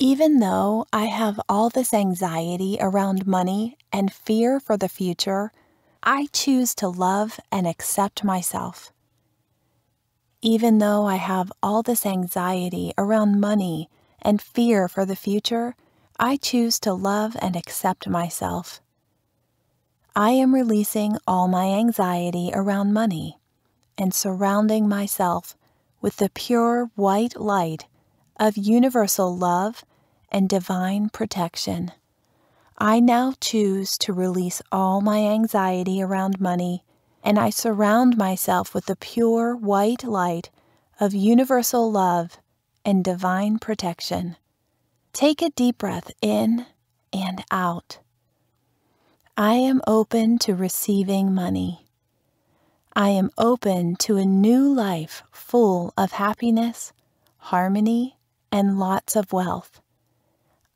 Even though I have all this anxiety around money and fear for the future, I choose to love and accept myself. Even though I have all this anxiety around money and fear for the future, I choose to love and accept myself. I am releasing all my anxiety around money and surrounding myself with the pure white light of universal love and divine protection. I now choose to release all my anxiety around money, and I surround myself with the pure white light of universal love and divine protection. Take a deep breath in and out. I am open to receiving money. I am open to a new life full of happiness, harmony, and lots of wealth.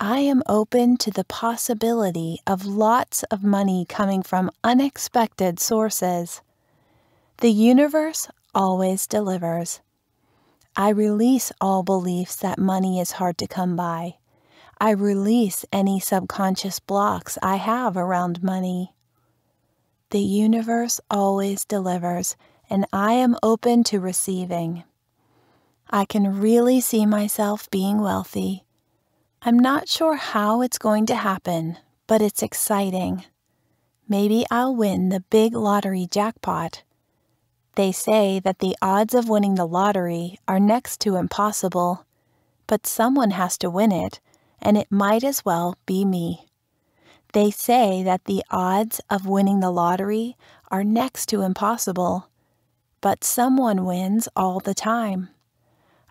I am open to the possibility of lots of money coming from unexpected sources. The universe always delivers. I release all beliefs that money is hard to come by. I release any subconscious blocks I have around money. The universe always delivers, and I am open to receiving. I can really see myself being wealthy. I'm not sure how it's going to happen, but it's exciting. Maybe I'll win the big lottery jackpot. They say that the odds of winning the lottery are next to impossible, but someone has to win it, and it might as well be me. They say that the odds of winning the lottery are next to impossible, but someone wins all the time.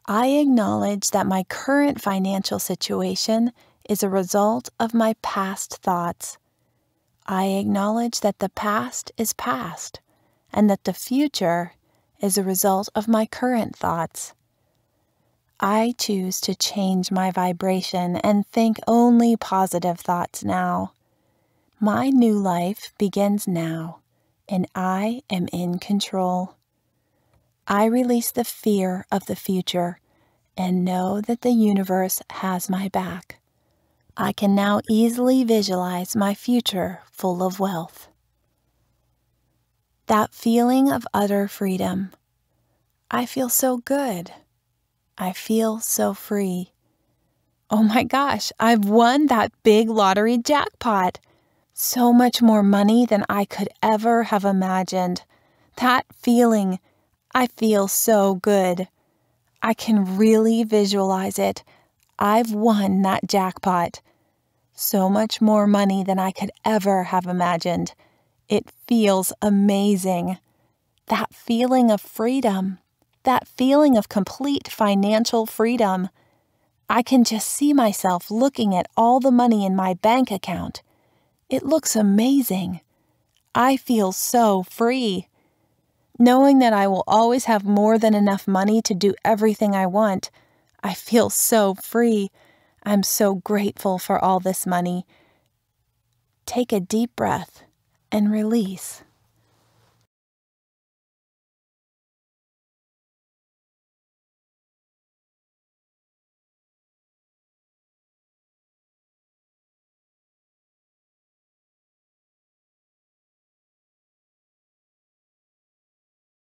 I acknowledge that my current financial situation is a result of my past thoughts. I acknowledge that the past is past and that the future is a result of my current thoughts. I choose to change my vibration and think only positive thoughts now. My new life begins now, and I am in control. I release the fear of the future and know that the universe has my back. I can now easily visualize my future full of wealth. That feeling of utter freedom. I feel so good. I feel so free. Oh my gosh, I've won that big lottery jackpot. So much more money than I could ever have imagined. That feeling I feel so good. I can really visualize it. I've won that jackpot. So much more money than I could ever have imagined. It feels amazing. That feeling of freedom, that feeling of complete financial freedom. I can just see myself looking at all the money in my bank account. It looks amazing. I feel so free. Knowing that I will always have more than enough money to do everything I want, I feel so free. I'm so grateful for all this money. Take a deep breath and release.